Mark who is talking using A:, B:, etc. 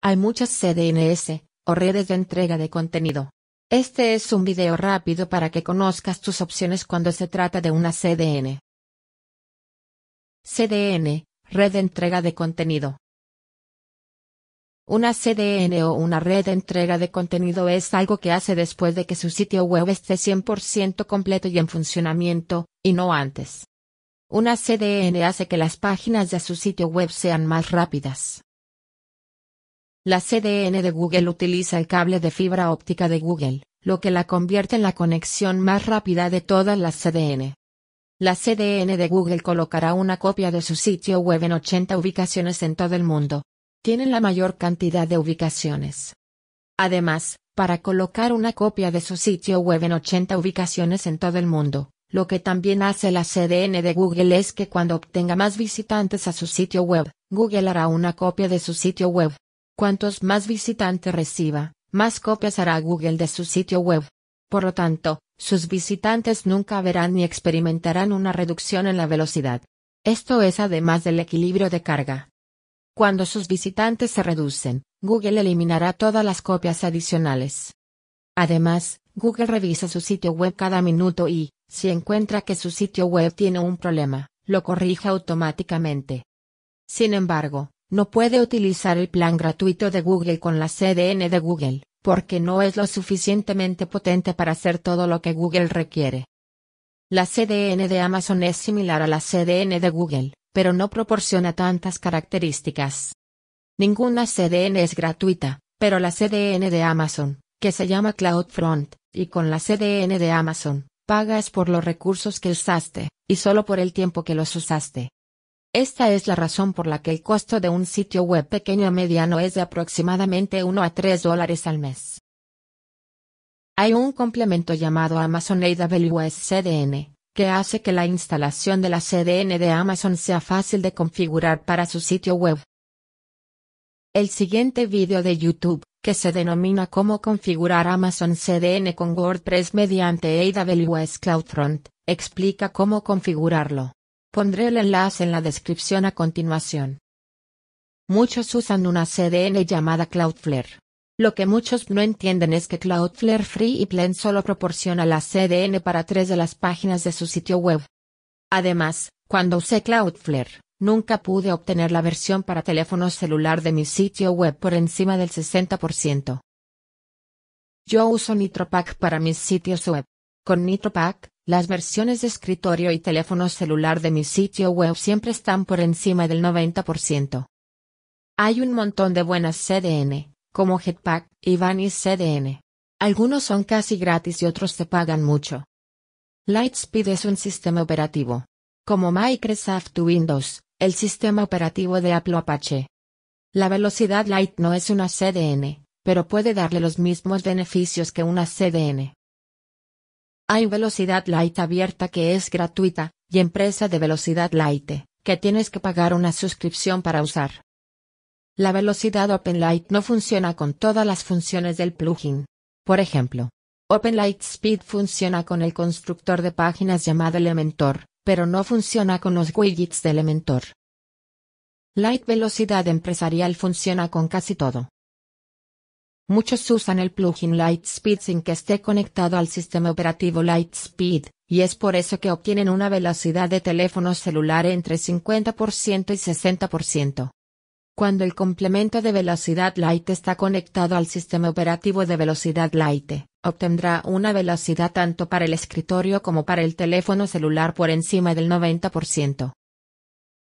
A: Hay muchas CDNs, o redes de entrega de contenido. Este es un video rápido para que conozcas tus opciones cuando se trata de una CDN. CDN, red de entrega de contenido. Una CDN o una red de entrega de contenido es algo que hace después de que su sitio web esté 100% completo y en funcionamiento, y no antes. Una CDN hace que las páginas de su sitio web sean más rápidas, la CDN de Google utiliza el cable de fibra óptica de Google, lo que la convierte en la conexión más rápida de todas las CDN. La CDN de Google colocará una copia de su sitio web en 80 ubicaciones en todo el mundo. Tienen la mayor cantidad de ubicaciones. Además, para colocar una copia de su sitio web en 80 ubicaciones en todo el mundo, lo que también hace la CDN de Google es que cuando obtenga más visitantes a su sitio web, Google hará una copia de su sitio web, Cuantos más visitantes reciba, más copias hará Google de su sitio web. Por lo tanto, sus visitantes nunca verán ni experimentarán una reducción en la velocidad. Esto es además del equilibrio de carga. Cuando sus visitantes se reducen, Google eliminará todas las copias adicionales. Además, Google revisa su sitio web cada minuto y, si encuentra que su sitio web tiene un problema, lo corrige automáticamente. Sin embargo, no puede utilizar el plan gratuito de Google con la CDN de Google, porque no es lo suficientemente potente para hacer todo lo que Google requiere. La CDN de Amazon es similar a la CDN de Google, pero no proporciona tantas características. Ninguna CDN es gratuita, pero la CDN de Amazon, que se llama CloudFront, y con la CDN de Amazon, pagas por los recursos que usaste, y solo por el tiempo que los usaste. Esta es la razón por la que el costo de un sitio web pequeño a mediano es de aproximadamente 1 a 3 dólares al mes. Hay un complemento llamado Amazon AWS CDN, que hace que la instalación de la CDN de Amazon sea fácil de configurar para su sitio web. El siguiente vídeo de YouTube, que se denomina Cómo configurar Amazon CDN con WordPress mediante AWS CloudFront, explica cómo configurarlo. Pondré el enlace en la descripción a continuación. Muchos usan una CDN llamada Cloudflare. Lo que muchos no entienden es que Cloudflare Free y Plan solo proporciona la CDN para tres de las páginas de su sitio web. Además, cuando usé Cloudflare, nunca pude obtener la versión para teléfono celular de mi sitio web por encima del 60%. Yo uso NitroPack para mis sitios web. Con NitroPack, las versiones de escritorio y teléfono celular de mi sitio web siempre están por encima del 90%. Hay un montón de buenas CDN, como Jetpack, y Vanis CDN. Algunos son casi gratis y otros te pagan mucho. Lightspeed es un sistema operativo. Como Microsoft Windows, el sistema operativo de Apple Apache. La velocidad Light no es una CDN, pero puede darle los mismos beneficios que una CDN. Hay velocidad light abierta que es gratuita, y empresa de velocidad light, que tienes que pagar una suscripción para usar. La velocidad OpenLight no funciona con todas las funciones del plugin. Por ejemplo, OpenLight Speed funciona con el constructor de páginas llamado Elementor, pero no funciona con los widgets de Elementor. Light Velocidad Empresarial funciona con casi todo. Muchos usan el plugin Lightspeed sin que esté conectado al sistema operativo Lightspeed, y es por eso que obtienen una velocidad de teléfono celular entre 50% y 60%. Cuando el complemento de velocidad Lite está conectado al sistema operativo de velocidad Lite, obtendrá una velocidad tanto para el escritorio como para el teléfono celular por encima del 90%.